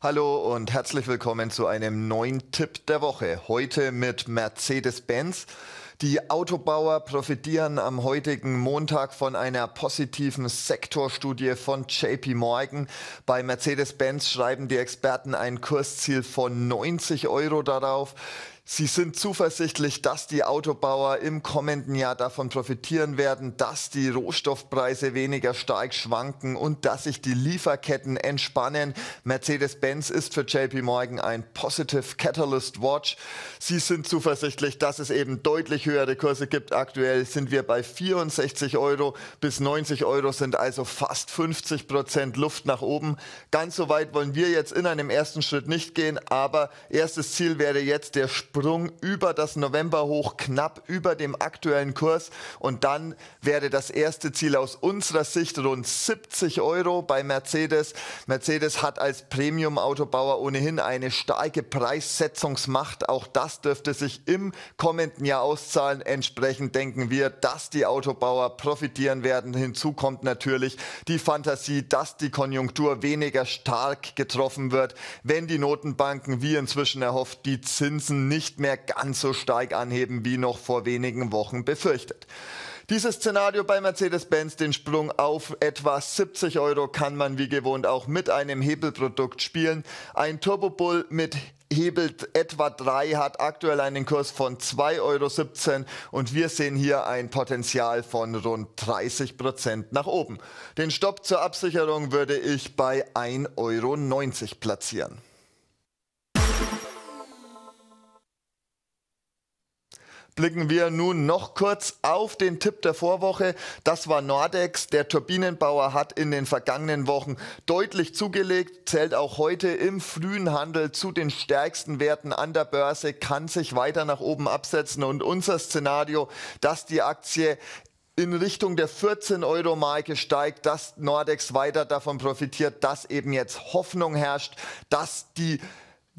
Hallo und herzlich willkommen zu einem neuen Tipp der Woche. Heute mit Mercedes-Benz. Die Autobauer profitieren am heutigen Montag von einer positiven Sektorstudie von JP Morgan. Bei Mercedes-Benz schreiben die Experten ein Kursziel von 90 Euro darauf. Sie sind zuversichtlich, dass die Autobauer im kommenden Jahr davon profitieren werden, dass die Rohstoffpreise weniger stark schwanken und dass sich die Lieferketten entspannen. Mercedes-Benz ist für JP Morgan ein Positive Catalyst Watch. Sie sind zuversichtlich, dass es eben deutlich höhere Kurse gibt. Aktuell sind wir bei 64 Euro bis 90 Euro sind also fast 50 Prozent Luft nach oben. Ganz so weit wollen wir jetzt in einem ersten Schritt nicht gehen, aber erstes Ziel wäre jetzt der Sprung Sprung über das Novemberhoch, knapp über dem aktuellen Kurs. Und dann wäre das erste Ziel aus unserer Sicht rund 70 Euro bei Mercedes. Mercedes hat als Premium-Autobauer ohnehin eine starke Preissetzungsmacht. Auch das dürfte sich im kommenden Jahr auszahlen. Entsprechend denken wir, dass die Autobauer profitieren werden. Hinzu kommt natürlich die Fantasie, dass die Konjunktur weniger stark getroffen wird, wenn die Notenbanken, wie inzwischen erhofft, die Zinsen nicht nicht mehr ganz so stark anheben wie noch vor wenigen Wochen befürchtet. Dieses Szenario bei Mercedes-Benz, den Sprung auf etwa 70 Euro, kann man wie gewohnt auch mit einem Hebelprodukt spielen. Ein Turbo Bull mit Hebel etwa 3 hat aktuell einen Kurs von 2,17 Euro und wir sehen hier ein Potenzial von rund 30 Prozent nach oben. Den Stopp zur Absicherung würde ich bei 1,90 Euro platzieren. Blicken wir nun noch kurz auf den Tipp der Vorwoche. Das war Nordex. Der Turbinenbauer hat in den vergangenen Wochen deutlich zugelegt, zählt auch heute im frühen Handel zu den stärksten Werten an der Börse, kann sich weiter nach oben absetzen und unser Szenario, dass die Aktie in Richtung der 14-Euro-Marke steigt, dass Nordex weiter davon profitiert, dass eben jetzt Hoffnung herrscht, dass die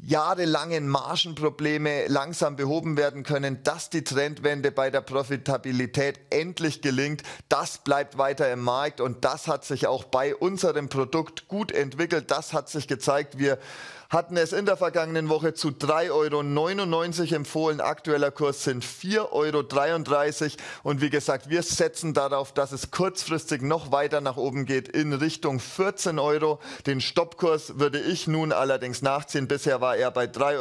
jahrelangen Margenprobleme langsam behoben werden können, dass die Trendwende bei der Profitabilität endlich gelingt. Das bleibt weiter im Markt und das hat sich auch bei unserem Produkt gut entwickelt. Das hat sich gezeigt. Wir hatten es in der vergangenen Woche zu 3,99 Euro empfohlen. Aktueller Kurs sind 4,33 Euro. Und wie gesagt, wir setzen darauf, dass es kurzfristig noch weiter nach oben geht in Richtung 14 Euro. Den Stoppkurs würde ich nun allerdings nachziehen. Bisher war er bei 3,40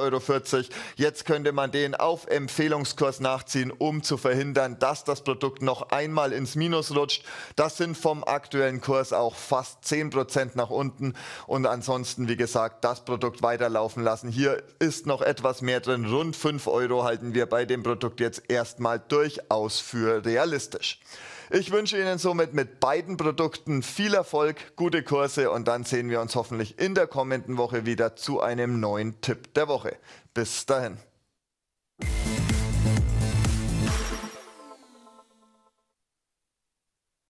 Euro. Jetzt könnte man den auf Empfehlungskurs nachziehen, um zu verhindern, dass das Produkt noch einmal ins Minus rutscht. Das sind vom aktuellen Kurs auch fast 10% Prozent nach unten. Und ansonsten, wie gesagt, das Produkt weiterlaufen lassen. Hier ist noch etwas mehr drin. Rund 5 Euro halten wir bei dem Produkt jetzt erstmal durchaus für realistisch. Ich wünsche Ihnen somit mit beiden Produkten viel Erfolg, gute Kurse und dann sehen wir uns hoffentlich in der kommenden Woche wieder zu einem neuen Tipp der Woche. Bis dahin.